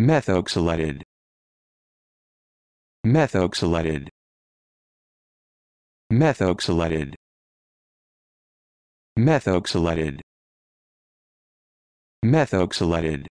methoxylated methoxylated methoxylated methoxylated methoxylated